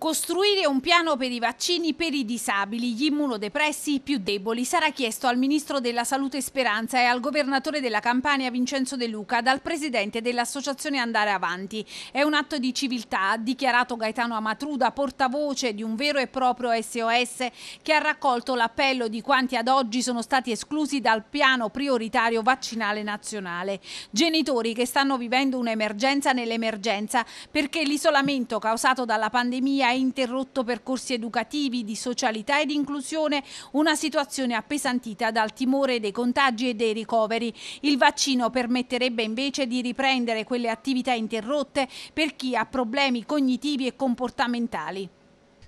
Costruire un piano per i vaccini per i disabili, gli immunodepressi i più deboli, sarà chiesto al Ministro della Salute Speranza e al Governatore della Campania Vincenzo De Luca dal Presidente dell'Associazione Andare Avanti. È un atto di civiltà, ha dichiarato Gaetano Amatruda, portavoce di un vero e proprio SOS che ha raccolto l'appello di quanti ad oggi sono stati esclusi dal piano prioritario vaccinale nazionale. Genitori che stanno vivendo un'emergenza nell'emergenza perché l'isolamento causato dalla pandemia ha interrotto percorsi educativi di socialità ed inclusione, una situazione appesantita dal timore dei contagi e dei ricoveri. Il vaccino permetterebbe invece di riprendere quelle attività interrotte per chi ha problemi cognitivi e comportamentali.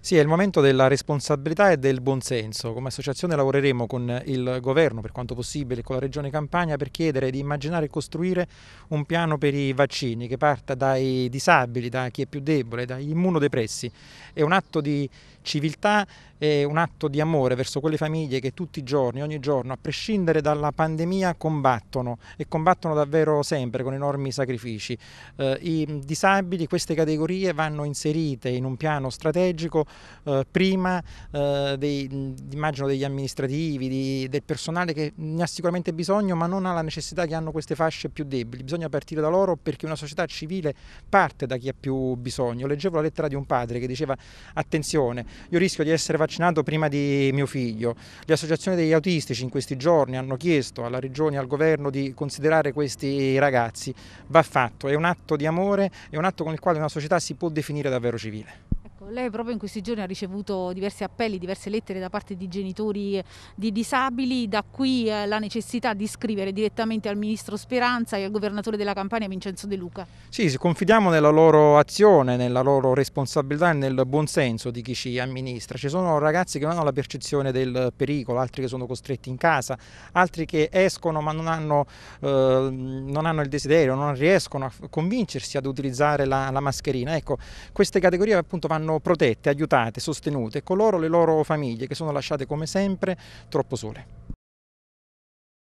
Sì, è il momento della responsabilità e del buonsenso. Come associazione lavoreremo con il governo, per quanto possibile, con la Regione Campania per chiedere di immaginare e costruire un piano per i vaccini che parta dai disabili, da chi è più debole, dagli immunodepressi. È un atto di civiltà e un atto di amore verso quelle famiglie che tutti i giorni, ogni giorno, a prescindere dalla pandemia, combattono e combattono davvero sempre con enormi sacrifici. Eh, I disabili, queste categorie vanno inserite in un piano strategico eh, prima eh, dei, immagino degli amministrativi, di, del personale che ne ha sicuramente bisogno ma non ha la necessità che hanno queste fasce più deboli, bisogna partire da loro perché una società civile parte da chi ha più bisogno. Leggevo la lettera di un padre che diceva attenzione, io rischio di essere vaccinato prima di mio figlio, le associazioni degli autistici in questi giorni hanno chiesto alla regione e al governo di considerare questi ragazzi, va fatto, è un atto di amore, è un atto con il quale una società si può definire davvero civile. Ecco, lei proprio in questi giorni ha ricevuto diversi appelli, diverse lettere da parte di genitori eh, di disabili, da qui eh, la necessità di scrivere direttamente al ministro Speranza e al governatore della Campania Vincenzo De Luca. Sì, confidiamo nella loro azione, nella loro responsabilità e nel buon senso di chi ci amministra. Ci sono ragazzi che non hanno la percezione del pericolo, altri che sono costretti in casa, altri che escono ma non hanno, eh, non hanno il desiderio, non riescono a convincersi ad utilizzare la, la mascherina. Ecco, queste categorie appunto vanno vadano protette, aiutate, sostenute coloro e le loro famiglie che sono lasciate come sempre troppo sole.